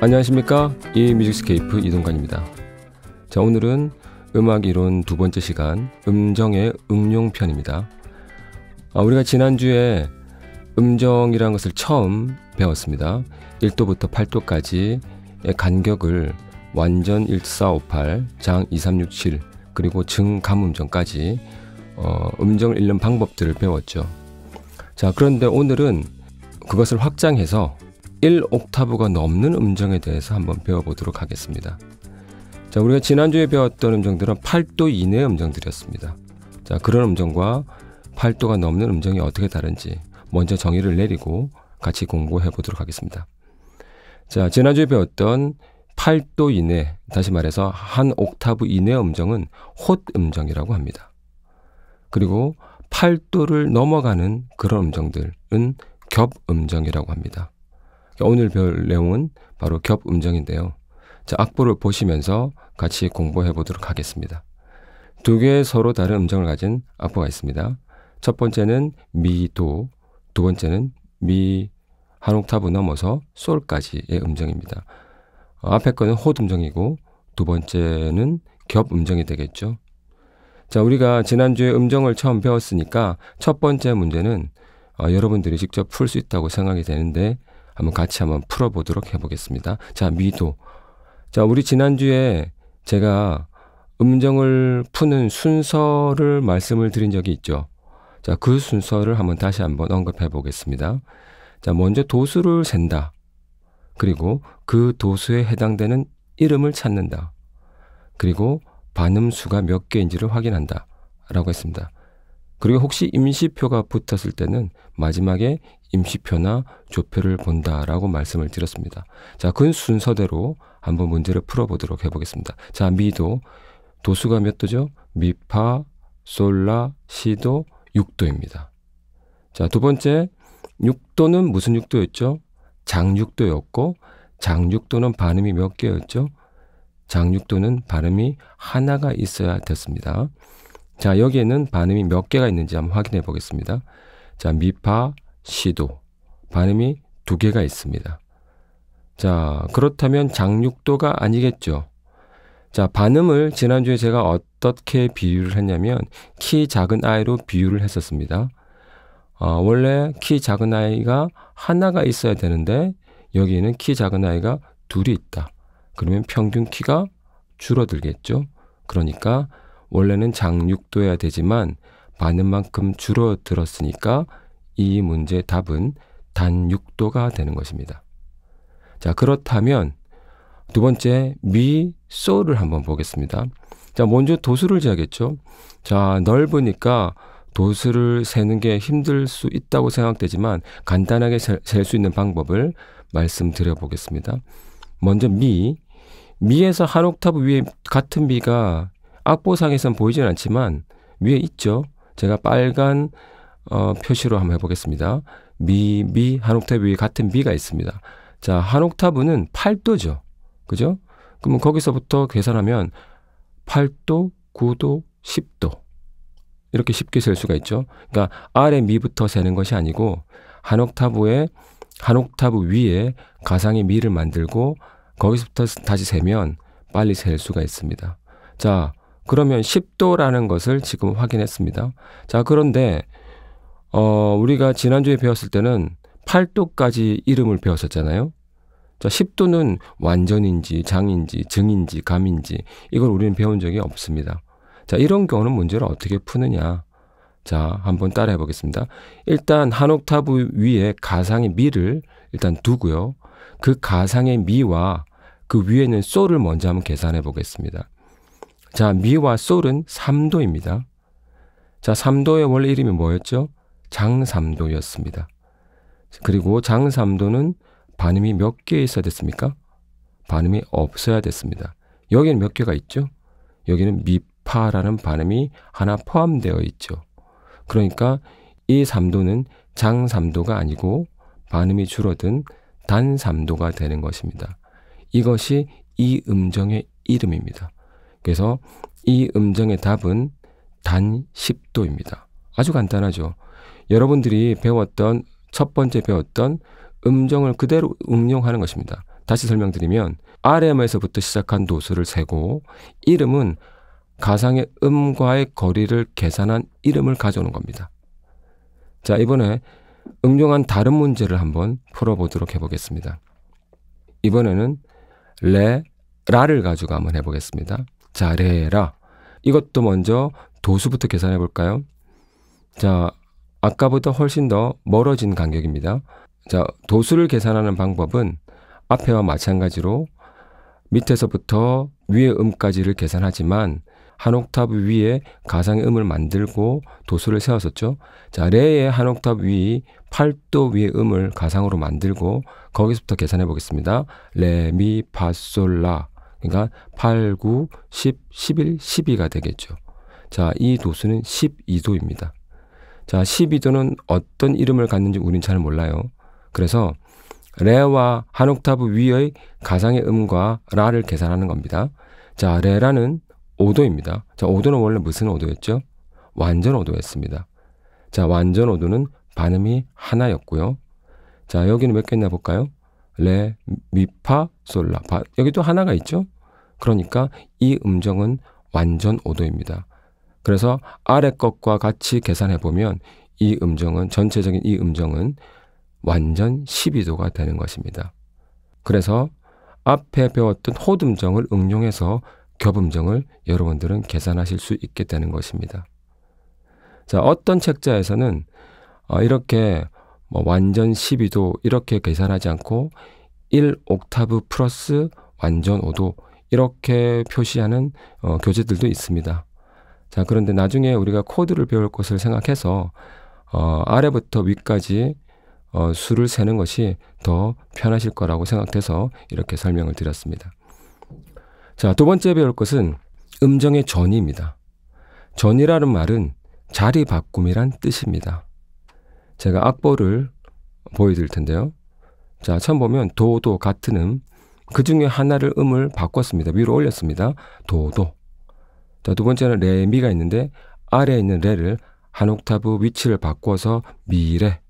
안녕하십니까 이 뮤직스케이프 이동관입니다. 자 오늘은 음악 이론 두 번째 시간 음정의 응용 편입니다. 아, 우리가 지난주에 음정이라 것을 처음 배웠습니다. 1도부터 8도까지의 간격을 완전 1458, 장 2367, 그리고 증감음정까지 어, 음정을 읽는 방법들을 배웠죠. 자, 그런데 오늘은 그것을 확장해서 1옥타브가 넘는 음정에 대해서 한번 배워보도록 하겠습니다. 자, 우리가 지난주에 배웠던 음정들은 8도 이내의 음정들이었습니다. 자, 그런 음정과 8도가 넘는 음정이 어떻게 다른지 먼저 정의를 내리고 같이 공부해 보도록 하겠습니다. 자, 지난주에 배웠던 8도 이내, 다시 말해서 한 옥타브 이내 음정은 홑 음정이라고 합니다. 그리고 8도를 넘어가는 그런 음정들은 겹 음정이라고 합니다. 오늘 배울 내용은 바로 겹음정인데요. 자, 악보를 보시면서 같이 공부해 보도록 하겠습니다. 두 개의 서로 다른 음정을 가진 악보가 있습니다. 첫 번째는 미, 도, 두 번째는 미, 한 옥타브 넘어서 솔까지의 음정입니다. 앞에 거는 호 음정이고 두 번째는 겹 음정이 되겠죠. 자, 우리가 지난주에 음정을 처음 배웠으니까 첫 번째 문제는 어, 여러분들이 직접 풀 수 있다고 생각이 되는데 한번 같이 한번 풀어보도록 해보겠습니다. 자, 미도. 자, 우리 지난주에 제가 음정을 푸는 순서를 말씀을 드린 적이 있죠. 자, 그 순서를 한번 다시 한번 언급해 보겠습니다. 자, 먼저 도수를 센다. 그리고 그 도수에 해당되는 이름을 찾는다. 그리고 반음수가 몇 개인지를 확인한다. 라고 했습니다. 그리고 혹시 임시표가 붙었을 때는 마지막에 임시표나 조표를 본다라고 말씀을 드렸습니다. 자, 근 순서대로 한번 문제를 풀어보도록 해보겠습니다. 자, 미도 도수가 몇 도죠? 미파, 솔라, 시도 6도입니다. 자, 두 번째 6도는 무슨 6도였죠? 장육도였고 장육도는 발음이 몇 개였죠? 장육도는 발음이 하나가 있어야 됐습니다. 자, 여기에는 발음이 몇 개가 있는지 한번 확인해 보겠습니다. 자, 미파, 시도, 발음이 두 개가 있습니다. 자, 그렇다면 장육도가 아니겠죠. 자, 반음을 지난주에 제가 어떻게 비유를 했냐면 키 작은 아이로 비유를 했었습니다. 어, 원래 키 작은 아이가 하나가 있어야 되는데 여기는 에키 작은 아이가 둘이 있다. 그러면 평균 키가 줄어들겠죠. 그러니까 원래는 장육도여야 되지만 반음 만큼 줄어들었으니까 이 문제의 답은 단 6도가 되는 것입니다. 자, 그렇다면 두 번째 미, 소를 한번 보겠습니다. 자, 먼저 도수를 재야겠죠. 자, 넓으니까 도수를 세는 게 힘들 수 있다고 생각되지만 간단하게 셀 수 있는 방법을 말씀드려 보겠습니다. 먼저 미, 미에서 한 옥타브 위에 같은 미가 악보상에선 보이진 않지만 위에 있죠. 제가 빨간 어, 표시로 한번 해보겠습니다. 미, 미, 한 옥타브 위에 같은 미가 있습니다. 자, 한 옥타브는 8도죠. 그죠? 그러면 거기서부터 계산하면 8도, 9도, 10도. 이렇게 쉽게 셀 수가 있죠. 그러니까 아래 미부터 세는 것이 아니고 한 옥타브에 한 옥타브 위에 가상의 미를 만들고 거기서부터 다시 세면 빨리 셀 수가 있습니다. 자, 그러면 10도라는 것을 지금 확인했습니다. 자, 그런데 어, 우리가 지난주에 배웠을 때는 8도까지 이름을 배웠었잖아요. 자, 10도는 완전인지, 장인지, 증인지, 감인지, 이걸 우리는 배운 적이 없습니다. 자, 이런 경우는 문제를 어떻게 푸느냐. 자, 한번 따라 해보겠습니다. 일단 한 옥타브 위에 가상의 미를 일단 두고요. 그 가상의 미와 그 위에 있는 솔을 먼저 한번 계산해 보겠습니다. 자, 미와 솔은 3도입니다. 자, 3도의 원래 이름이 뭐였죠? 장삼도였습니다. 그리고 장삼도는 반음이 몇 개 있어야 됐습니까? 반음이 없어야 됐습니다. 여기는 몇 개가 있죠? 여기는 미파라는 반음이 하나 포함되어 있죠. 그러니까 이 삼도는 장삼도가 아니고 반음이 줄어든 단삼도가 되는 것입니다. 이것이 이 음정의 이름입니다. 그래서 이 음정의 답은 단 10도입니다. 아주 간단하죠. 여러분들이 배웠던 첫 번째 배웠던 음정을 그대로 응용하는 것입니다. 다시 설명드리면 RM에서부터 시작한 도수를 세고 이름은 가상의 음과의 거리를 계산한 이름을 가져오는 겁니다. 자, 이번에 응용한 다른 문제를 한번 풀어보도록 해보겠습니다. 이번에는 레, 라를 가지고 한번 해보겠습니다. 자, 레, 라. 이것도 먼저 도수부터 계산해 볼까요? 자, 아까보다 훨씬 더 멀어진 간격입니다. 자, 도수를 계산하는 방법은 앞에와 마찬가지로 밑에서부터 위의 음까지를 계산하지만 한옥탑 위에 가상의 음을 만들고 도수를 세웠었죠. 자, 레의 한옥탑브위 8도 위의 음을 가상으로 만들고 거기서부터 계산해 보겠습니다. 레, 미, 파, 솔, 라. 그러니까 8, 9, 10, 11, 12가 되겠죠. 자, 이 도수는 12도입니다. 자, 12도는 어떤 이름을 갖는지 우린 잘 몰라요. 그래서 레와 한 옥타브 위의 가상의 음과 라를 계산하는 겁니다. 자, 레라는 5도입니다. 자, 5도는 원래 무슨 5도였죠? 완전 5도였습니다. 자, 완전 5도는 반음이 하나였고요. 자, 여기는 몇개 있나 볼까요? 레, 미, 파, 솔, 라, 파. 여기도 하나가 있죠? 그러니까 이 음정은 완전 5도입니다. 그래서 아래 것과 같이 계산해 보면 이 음정은 전체적인 이 음정은 완전 12도가 되는 것입니다. 그래서 앞에 배웠던 호음정을 응용해서 겹음정을 여러분들은 계산하실 수 있게 되는 것입니다. 자, 어떤 책자에서는 어, 이렇게 뭐 완전 12도 이렇게 계산하지 않고 1옥타브 플러스 완전 5도 이렇게 표시하는 어, 교재들도 있습니다. 자, 그런데 나중에 우리가 코드를 배울 것을 생각해서 어, 아래부터 위까지 어, 수를 세는 것이 더 편하실 거라고 생각돼서 이렇게 설명을 드렸습니다. 자, 두 번째 배울 것은 음정의 전입니다. 전이라는 말은 자리 바꿈이란 뜻입니다. 제가 악보를 보여드릴 텐데요. 자, 처음 보면 도도 같은 음, 그 중에 하나를 음을 바꿨습니다. 위로 올렸습니다. 도도. 자두 번째는 레미가 있는데 아래에 있는 레를 한 옥타브 위치를 바꿔서 미레.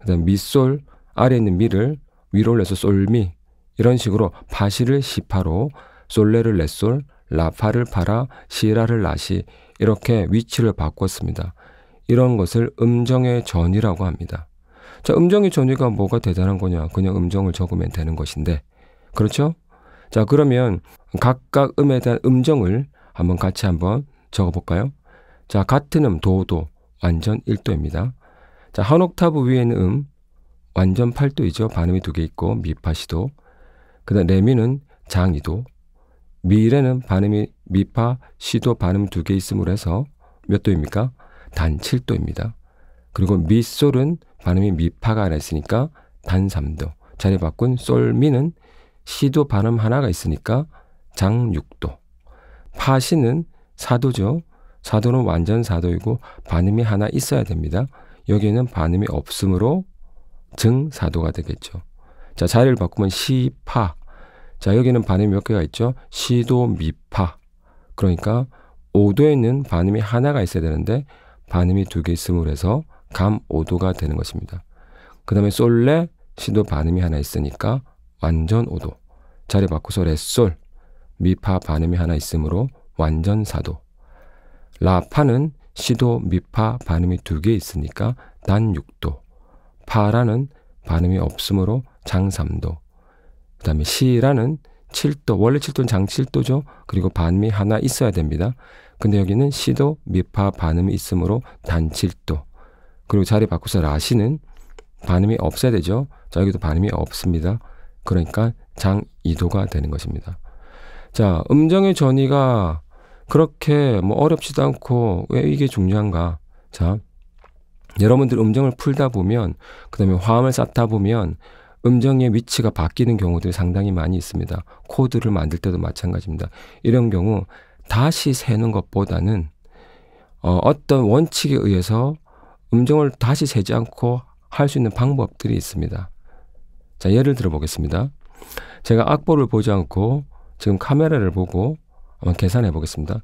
그다음 미솔 아래에 있는 미를 위로 올려서 솔미 이런 식으로 파시를 시파로 솔레를 레솔 라파를 파라 시라를 라시 이렇게 위치를 바꿨습니다. 이런 것을 음정의 전이라고 합니다. 자, 음정의 전이가 뭐가 대단한 거냐? 그냥 음정을 적으면 되는 것인데. 그렇죠? 자, 그러면 각각 음에 대한 음정을 한번 같이 한번 적어볼까요? 자, 같은 음 도도 완전 1도입니다. 자, 한 옥타브 위에 는 음, 완전 8도이죠. 반음이 두 개 있고 미파시도. 그 다음 레미는 장이도. 미래는 반음이 미파, 시도 반음 두 개 있음으로 해서 몇 도입니까? 단 7도입니다. 그리고 미솔은 반음이 미파가 하나 있으니까 단 3도. 자리 바꾼 솔미는 시도 반음 하나가 있으니까 장 6도. 파시는 사도죠. 사도는 완전 사도이고 반음이 하나 있어야 됩니다. 여기에는 반음이 없으므로 증사도가 되겠죠. 자, 자리를 바꾸면 시파. 자, 여기는 반음이 몇 개가 있죠? 시도, 미파. 그러니까 5도에는 반음이 하나가 있어야 되는데 반음이 두 개 있음으로 해서 감5도가 되는 것입니다. 그 다음에 솔레, 시도 반음이 하나 있으니까 완전 5도 자리 바꾸서 레솔. 미파 반음이 하나 있으므로 완전 사도. 라파는 시도 미파 반음이 두 개 있으니까 단육도 파라는 반음이 없으므로 장삼도그 다음에 시라는 7도. 원래 7도는 장 7도죠. 그리고 반음이 하나 있어야 됩니다. 근데 여기는 시도 미파 반음이 있으므로 단 7도. 그리고 자리 바꾸서 라시는 반음이 없어야 되죠. 자, 여기도 반음이 없습니다. 그러니까 장 2도가 되는 것입니다. 자, 음정의 전이가 그렇게 뭐 어렵지도 않고 왜 이게 중요한가? 자, 여러분들 음정을 풀다 보면 그다음에 화음을 쌓다 보면 음정의 위치가 바뀌는 경우들이 상당히 많이 있습니다. 코드를 만들 때도 마찬가지입니다. 이런 경우 다시 세는 것보다는 어, 어떤 원칙에 의해서 음정을 다시 세지 않고 할 수 있는 방법들이 있습니다. 자, 예를 들어 보겠습니다. 제가 악보를 보지 않고 지금 카메라를 보고 한번 계산해 보겠습니다.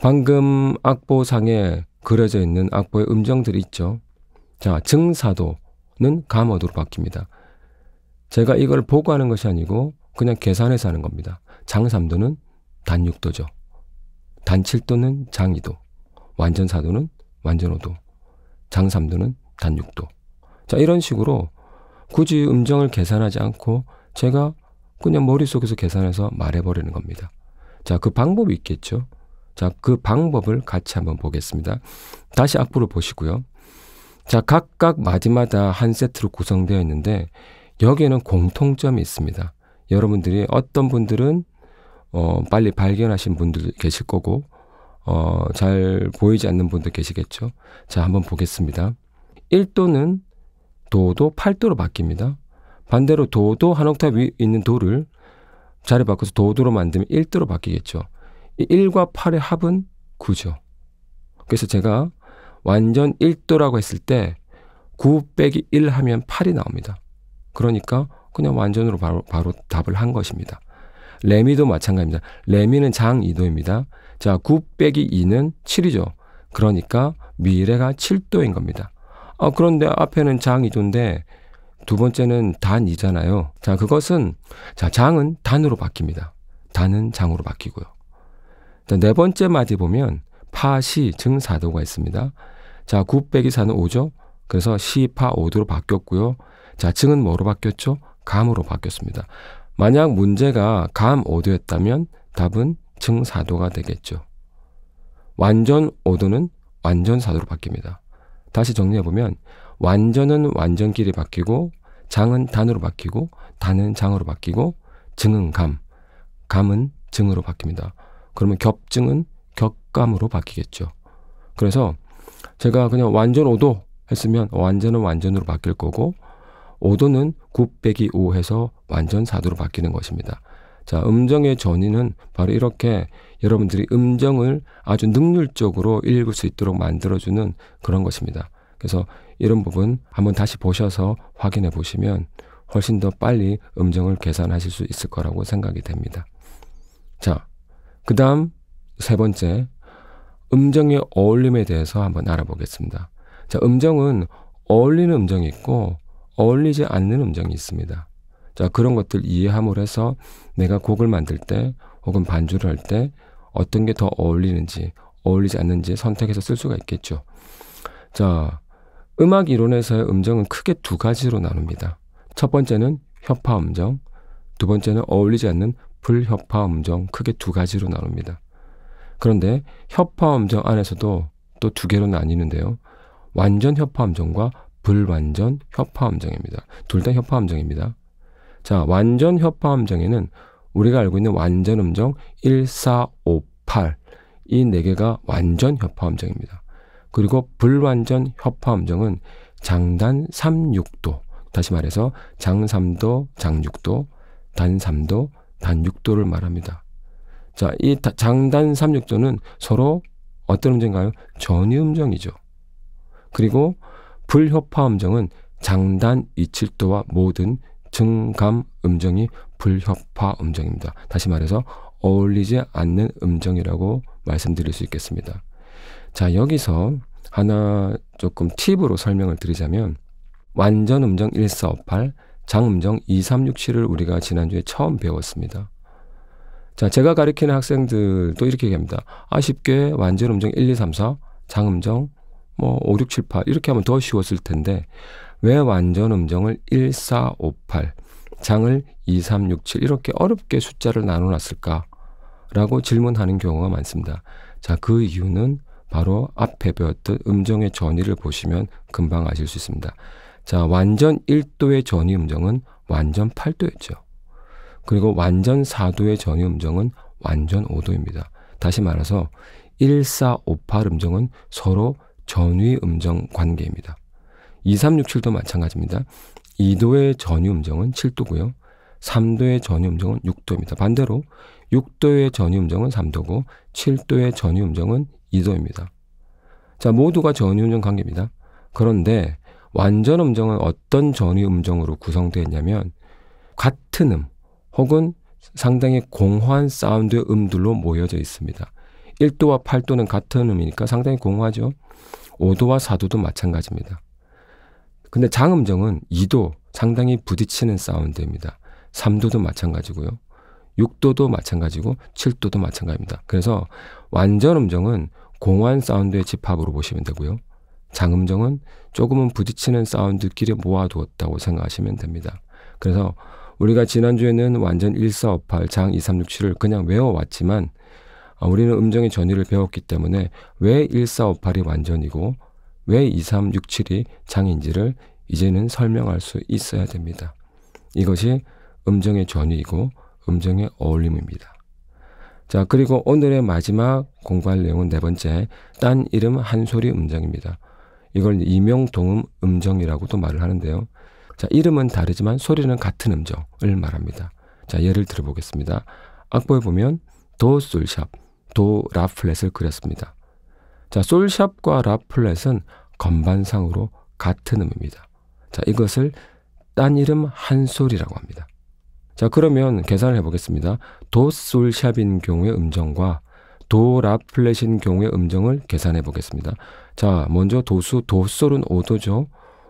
방금 악보상에 그려져 있는 악보의 음정들이 있죠. 자, 증사도는 감어도로 바뀝니다. 제가 이걸 보고 하는 것이 아니고 그냥 계산해서 하는 겁니다. 장삼도는 단육도죠. 단칠도는 장이도, 완전사도는 완전오도, 장삼도는 단육도. 자, 이런 식으로 굳이 음정을 계산하지 않고 제가 그냥 머릿속에서 계산해서 말해버리는 겁니다. 자, 그 방법이 있겠죠? 자, 그 방법을 같이 한번 보겠습니다. 다시 악보를 보시고요. 자, 각각 마디마다 한 세트로 구성되어 있는데 여기에는 공통점이 있습니다. 여러분들이 어떤 분들은 어, 빨리 발견하신 분들 계실 거고 어, 잘 보이지 않는 분들 계시겠죠. 자, 한번 보겠습니다. 1도는 도도 8도로 바뀝니다. 반대로 도도 한 옥탑 위 있는 도를 자리 바꿔서 도도로 만들면 1도로 바뀌겠죠. 이 1과 8의 합은 9죠. 그래서 제가 완전 1도라고 했을 때 9 빼기 1 하면 8이 나옵니다. 그러니까 그냥 완전으로 바로, 바로 답을 한 것입니다. 레미도 마찬가지입니다. 레미는 장 2도입니다. 자, 9 빼기 2는 7이죠. 그러니까 미래가 7도인 겁니다. 아, 그런데 앞에는 장 2도인데 두 번째는 단이잖아요. 자, 그것은 자, 장은 단으로 바뀝니다. 단은 장으로 바뀌고요. 자, 네 번째 마디 보면 파, 시, 증, 사도가 있습니다. 자, 9 빼기 4는 5죠. 그래서 시, 파, 5도로 바뀌었고요. 자, 증은 뭐로 바뀌었죠? 감으로 바뀌었습니다. 만약 문제가 감 5도였다면 답은 증 4도가 되겠죠. 완전 5도는 완전 4도로 바뀝니다. 다시 정리해보면 완전은 완전끼리 바뀌고 장은 단으로 바뀌고 단은 장으로 바뀌고 증은 감, 감은 증으로 바뀝니다. 그러면 겹증은 격감으로 바뀌겠죠. 그래서 제가 그냥 완전 오도 했으면 완전은 완전으로 바뀔 거고 오도는9 빼기 5 해서 완전 4도로 바뀌는 것입니다. 자, 음정의 전이는 바로 이렇게 여러분들이 음정을 아주 능률적으로 읽을 수 있도록 만들어주는 그런 것입니다. 그래서 이런 부분 한번 다시 보셔서 확인해 보시면 훨씬 더 빨리 음정을 계산하실 수 있을 거라고 생각이 됩니다. 자, 그 다음 세 번째, 음정의 어울림에 대해서 한번 알아보겠습니다. 자, 음정은 어울리는 음정이 있고 어울리지 않는 음정이 있습니다. 자, 그런 것들 이해함으로 해서 내가 곡을 만들 때 혹은 반주를 할 때 어떤 게 더 어울리는지 어울리지 않는지 선택해서 쓸 수가 있겠죠. 자, 음악 이론에서의 음정은 크게 두 가지로 나눕니다. 첫 번째는 협화 음정, 두 번째는 어울리지 않는 불협화 음정 크게 두 가지로 나눕니다. 그런데 협화 음정 안에서도 또 두 개로 나뉘는데요. 완전 협화 음정과 불완전 협화 음정입니다. 둘 다 협화 음정입니다. 자, 완전 협화 음정에는 우리가 알고 있는 완전 음정 1, 4, 5, 8 이 네 개가 완전 협화 음정입니다. 그리고 불완전 협화음정은 장단 3육도, 다시 말해서 장삼도, 장육도, 단삼도, 단육도를 말합니다. 자, 이 장단 3육도는 서로 어떤 음정인가요? 전위음정이죠. 그리고 불협화음정은 장단 27도와 모든 증감음정이 불협화음정입니다. 다시 말해서 어울리지 않는 음정이라고 말씀드릴 수 있겠습니다. 자, 여기서 하나 조금 팁으로 설명을 드리자면 완전 음정 1458, 장음정 2367을 우리가 지난주에 처음 배웠습니다. 자, 제가 가르치는 학생들도 이렇게 얘기합니다. 아, 쉽게 완전 음정 1, 2, 3, 4, 장음정 뭐 5, 6, 7, 8 이렇게 하면 더 쉬웠을 텐데 왜 완전 음정을 1, 4, 5, 8, 장을 2, 3, 6, 7 이렇게 어렵게 숫자를 나눠놨을까? 라고 질문하는 경우가 많습니다. 자, 그 이유는 바로 앞에 배웠던 음정의 전위를 보시면 금방 아실 수 있습니다. 자, 완전 1도의 전위 음정은 완전 8도였죠. 그리고 완전 4도의 전위 음정은 완전 5도입니다. 다시 말해서 1, 4, 5, 8 음정은 서로 전위 음정 관계입니다. 2, 3, 6, 7도 마찬가지입니다. 2도의 전위 음정은 7도고요. 3도의 전위 음정은 6도입니다. 반대로 6도의 전위 음정은 3도고 7도의 전위 음정은 이도입니다. 자, 모두가 전위음정 관계입니다. 그런데 완전 음정은 어떤 전위 음정으로 구성되어 냐면 같은 음 혹은 상당히 공허한 사운드의 음들로 모여져 있습니다. 1도와 8도는 같은 음이니까 상당히 공허하죠. 5도와 4도도 마찬가지입니다. 근데 장음정은 2도 상당히 부딪히는 사운드입니다. 3도도 마찬가지고요. 6도도 마찬가지고 7도도 마찬가지입니다. 그래서 완전 음정은 공원 사운드의 집합으로 보시면 되고요. 장음정은 조금은 부딪히는 사운드끼리 모아두었다고 생각하시면 됩니다. 그래서 우리가 지난주에는 완전 1 4업팔장 2367을 그냥 외워왔지만 어, 우리는 음정의 전위를 배웠기 때문에 왜 1458이 완전이고 왜 2367이 장인지를 이제는 설명할 수 있어야 됩니다. 이것이 음정의 전위이고 음정의 어울림입니다. 자, 그리고 오늘의 마지막 공부할 내용은 네 번째, 딴 이름 한 소리 음정입니다. 이걸 이명 동음 음정이라고도 말을 하는데요. 자, 이름은 다르지만 소리는 같은 음정을 말합니다. 자, 예를 들어 보겠습니다. 악보에 보면 도 솔샵, 도 라플렛을 그렸습니다. 자, 솔샵과 라플렛은 건반상으로 같은 음입니다. 자, 이것을 딴 이름 한 소리라고 합니다. 자, 그러면 계산을 해보겠습니다. 도솔샵인 경우의 음정과 도라플렛인 경우의 음정을 계산해 보겠습니다. 자, 먼저 도수, 도솔은 5도죠.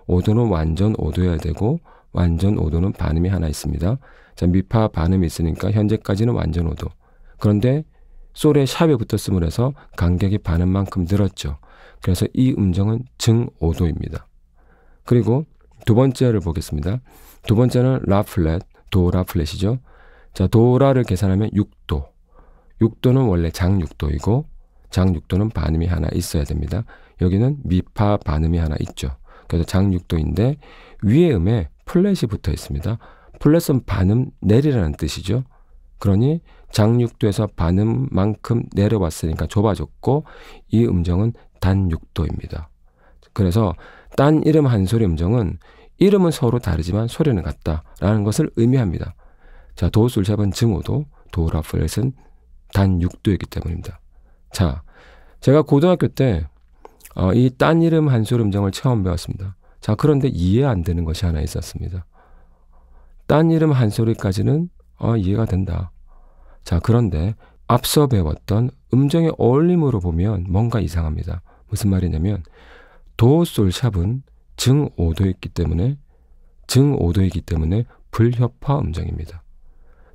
5도는 완전 5도여야 되고, 완전 5도는 반음이 하나 있습니다. 자, 미파 반음이 있으니까 현재까지는 완전 5도. 그런데 솔의 샵에 붙었음을 해서 간격이 반음만큼 늘었죠. 그래서 이 음정은 증 5도입니다. 그리고 두 번째를 보겠습니다. 두 번째는 라플렛. 도라 플랫이죠. 자, 도라를 계산하면 6도. 6도는 원래 장6도이고장6도는 반음이 하나 있어야 됩니다. 여기는 미파 반음이 하나 있죠. 그래서 장6도인데위에 음에 플랫이 붙어 있습니다. 플랫은 반음 내리라는 뜻이죠. 그러니 장6도에서 반음만큼 내려왔으니까 좁아졌고 이 음정은 단6도입니다 그래서 딴 이름 한 소리 음정은 이름은 서로 다르지만 소리는 같다라는 것을 의미합니다. 자, 도술 잡은 증오도 도라플렛은단 6도이기 때문입니다. 자, 제가 고등학교 때 어, 이딴 이름 한술 음정을 처음 배웠습니다. 자, 그런데 이해 안 되는 것이 하나 있었습니다. 딴 이름 한 소리까지는 어, 이해가 된다. 자, 그런데 앞서 배웠던 음정의 어울림으로 보면 뭔가 이상합니다. 무슨 말이냐면 도솔샵은 증오도이기 때문에 증오도이기 때문에 불협화 음정입니다.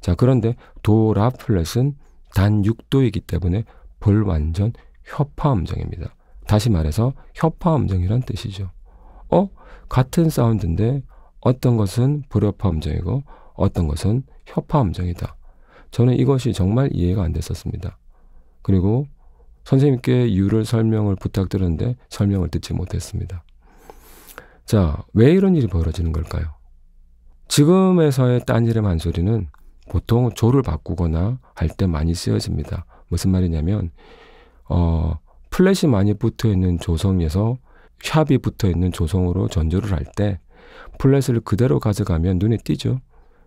자, 그런데 도라 플렛은단 6도이기 때문에 불완전 협화 음정입니다. 다시 말해서 협화 음정이란 뜻이죠. 어? 같은 사운드인데 어떤 것은 불협화 음정이고 어떤 것은 협화 음정이다. 저는 이것이 정말 이해가 안 됐었습니다. 그리고 선생님께 이유를 설명을 부탁드렸는데 설명을 듣지 못했습니다. 자, 왜 이런 일이 벌어지는 걸까요? 지금 에서의 딴일름 한소리는 보통 조를 바꾸거나 할 때 많이 쓰여집니다. 무슨 말이냐면 어, 플랫이 많이 붙어 있는 조성에서 샵이 붙어 있는 조성으로 전조를 할 때 플랫을 그대로 가져가면 눈에 띄죠.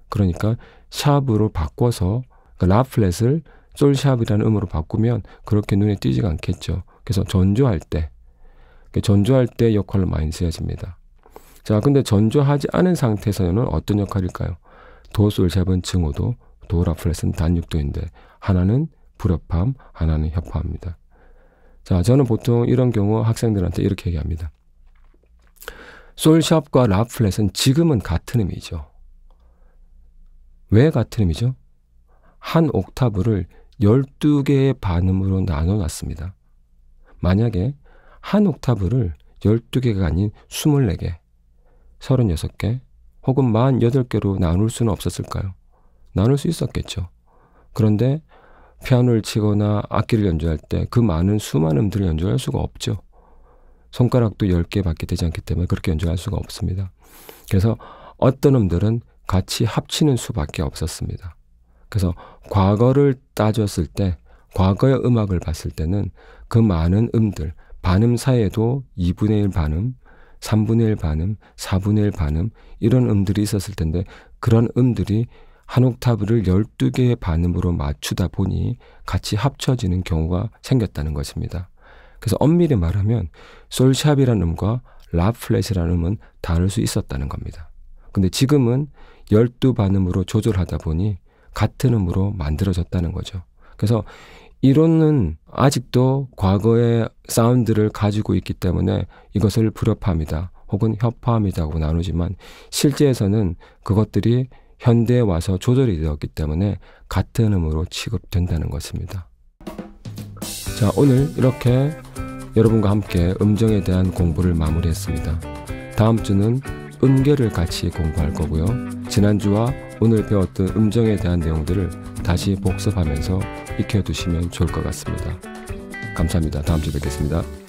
그러니까 샵으로 바꿔서 그러니까 라 플랫을 솔샵이라는 음으로 바꾸면 그렇게 눈에 띄지가 않겠죠. 그래서 전조할 때 전조할 때 역할로 많이 쓰여집니다. 자, 근데 전조하지 않은 상태에서는 어떤 역할일까요? 도솔세븐 증오도, 도라플레스 단육도인데 하나는 불협화 하나는 협화합니다. 자, 저는 보통 이런 경우 학생들한테 이렇게 얘기합니다. 솔샵과 라플렛은 지금은 같은 음이죠. 왜 같은 음이죠? 한 옥타브를 12개의 반음으로 나눠 놨습니다. 만약에 한 옥타브를 12개가 아닌 24개, 36개 혹은 48개로 나눌 수는 없었을까요? 나눌 수 있었겠죠. 그런데 피아노를 치거나 악기를 연주할 때 그 많은 수많은 음들을 연주할 수가 없죠. 손가락도 10개밖에 되지 않기 때문에 그렇게 연주할 수가 없습니다. 그래서 어떤 음들은 같이 합치는 수밖에 없었습니다. 그래서 과거를 따졌을 때 과거의 음악을 봤을 때는 그 많은 음들, 반음 사이에도 2분의 1 반음, 3분의 1 반음, 4분의 1 반음 이런 음들이 있었을 텐데 그런 음들이 한 옥타브를 12개의 반음으로 맞추다 보니 같이 합쳐지는 경우가 생겼다는 것입니다. 그래서 엄밀히 말하면 솔샵이라는 음과 라플렛이라는 음은 다를 수 있었다는 겁니다. 근데 지금은 12반음으로 조절하다 보니 같은 음으로 만들어졌다는 거죠. 그래서 이론은 아직도 과거의 사운드를 가지고 있기 때문에 이것을 불협화합니다. 혹은 협화합니다고 나누지만 실제에서는 그것들이 현대에 와서 조절이 되었기 때문에 같은 음으로 취급된다는 것입니다. 자, 오늘 이렇게 여러분과 함께 음정에 대한 공부를 마무리했습니다. 다음 주는 음계를 같이 공부할 거고요. 지난주와 오늘 배웠던 음정에 대한 내용들을 다시 복습하면서 익혀두시면 좋을 것 같습니다. 감사합니다. 다음 주에 뵙겠습니다.